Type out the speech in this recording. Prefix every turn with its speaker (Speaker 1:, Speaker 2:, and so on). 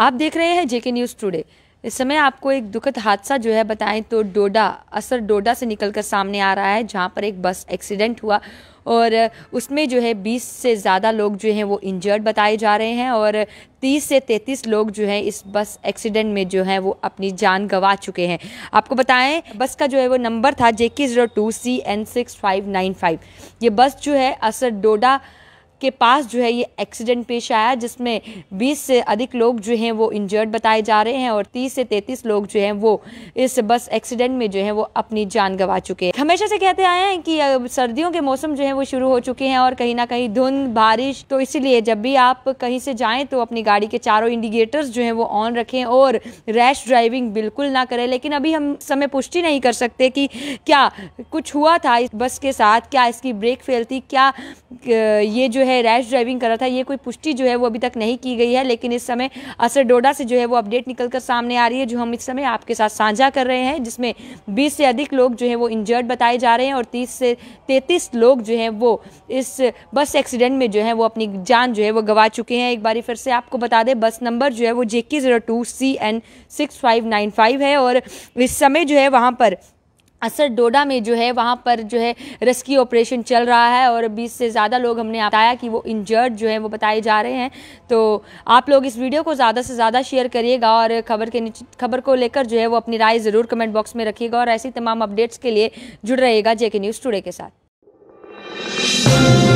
Speaker 1: आप देख रहे हैं जेके न्यूज़ टुडे इस समय आपको एक दुखद हादसा जो है बताएं तो डोडा असर डोडा से निकलकर सामने आ रहा है जहां पर एक बस एक्सीडेंट हुआ और उसमें जो है 20 से ज़्यादा लोग जो हैं वो इंजर्ड बताए जा रहे हैं और 30 से 33 लोग जो हैं इस बस एक्सीडेंट में जो हैं वो अपनी जान गंवा चुके हैं आपको बताएं बस का जो है वो नंबर था J K zero two C N six five nine five ये बस जो है असर डोडा के पास जो है ये एक्सीडेंट पेश आया जिसमें 20 से अधिक लोग जो हैं वो इंजर्ड बताए जा रहे हैं और 30 से 33 लोग जो हैं वो इस बस एक्सीडेंट में जो है वो अपनी जान गंवा चुके हैं हमेशा से कहते आए हैं कि सर्दियों के मौसम जो है वो शुरू हो चुके हैं और कहीं ना कहीं धुंध बारिश तो इसीलिए जब भी आप कहीं से जाएं तो अपनी गाड़ी के चारों इंडिकेटर्स जो हैं वो ऑन रखें और रैश ड्राइविंग बिल्कुल ना करें लेकिन अभी हम समय पुष्टि नहीं कर सकते कि क्या कुछ हुआ था इस बस के साथ क्या इसकी ब्रेक फेल थी क्या ये जो है रैश ड्राइविंग करा था ये कोई पुष्टि जो है वो अभी तक नहीं की गई है लेकिन इस समय असर डोडा से जो है वो अपडेट निकल कर सामने आ रही है जो हम इस समय आपके साथ साझा कर रहे हैं जिसमें बीस से अधिक लोग जो है वो इंजर्ड बताए जा रहे हैं और तीस से तैंतीस लोग जो है वो इस बस एक्सीडेंट में जो है वो अपनी जान जो है वो गंवा चुके हैं एक बार फिर से आपको बता दें बस नंबर जो है वो J K zero two C N six five nine five है और इस समय जो है वहाँ पर असर डोडा में जो है वहाँ पर जो है रेस्क्यू ऑपरेशन चल रहा है और 20 से ज़्यादा लोग हमने बताया कि वो इंजर्ड जो है वो बताए जा रहे हैं तो आप लोग इस वीडियो को ज़्यादा से ज़्यादा शेयर करिएगा और खबर के नीचे खबर को लेकर जो है वो अपनी राय ज़रूर कमेंट बॉक्स में रखिएगा और ऐसी तमाम अपडेट्स के लिए जुड़ रहेगा जेके न्यूज़ टुडे के साथ